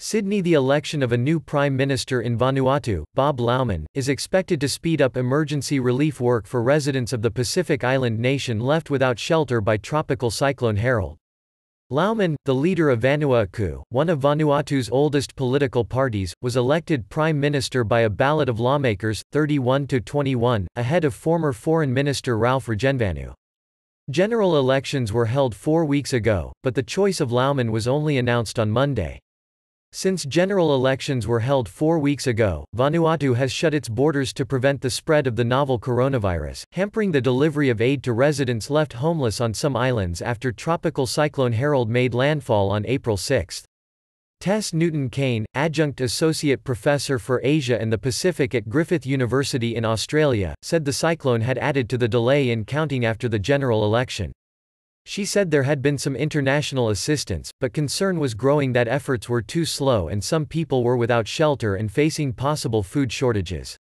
Sydney The election of a new prime minister in Vanuatu, Bob Lauman, is expected to speed up emergency relief work for residents of the Pacific Island nation left without shelter by tropical cyclone Harold. Lauman, the leader of Vanuatu, one of Vanuatu's oldest political parties, was elected prime minister by a ballot of lawmakers, 31 to 21, ahead of former foreign minister Ralph Regenvanu. General elections were held four weeks ago, but the choice of Lauman was only announced on Monday. Since general elections were held four weeks ago, Vanuatu has shut its borders to prevent the spread of the novel coronavirus, hampering the delivery of aid to residents left homeless on some islands after Tropical Cyclone Harold made landfall on April 6. Tess Newton Kane, Adjunct Associate Professor for Asia and the Pacific at Griffith University in Australia, said the cyclone had added to the delay in counting after the general election. She said there had been some international assistance, but concern was growing that efforts were too slow and some people were without shelter and facing possible food shortages.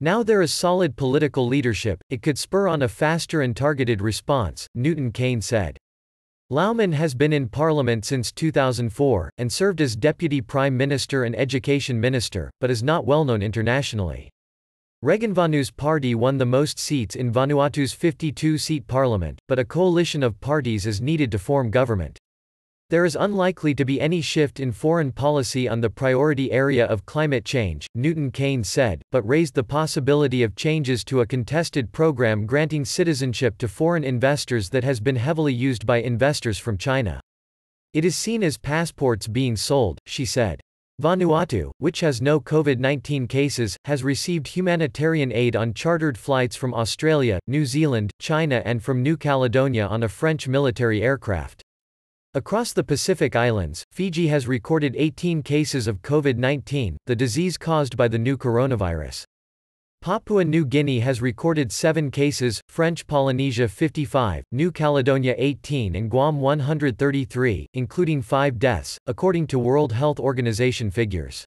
Now there is solid political leadership, it could spur on a faster and targeted response, Newton Kane said. Lauman has been in parliament since 2004, and served as deputy prime minister and education minister, but is not well known internationally. Reganvanu's party won the most seats in Vanuatu's 52-seat parliament, but a coalition of parties is needed to form government. There is unlikely to be any shift in foreign policy on the priority area of climate change, Newton Kane said, but raised the possibility of changes to a contested program granting citizenship to foreign investors that has been heavily used by investors from China. It is seen as passports being sold, she said. Vanuatu, which has no COVID-19 cases, has received humanitarian aid on chartered flights from Australia, New Zealand, China and from New Caledonia on a French military aircraft. Across the Pacific Islands, Fiji has recorded 18 cases of COVID-19, the disease caused by the new coronavirus. Papua New Guinea has recorded 7 cases, French Polynesia 55, New Caledonia 18 and Guam 133, including 5 deaths, according to World Health Organization figures.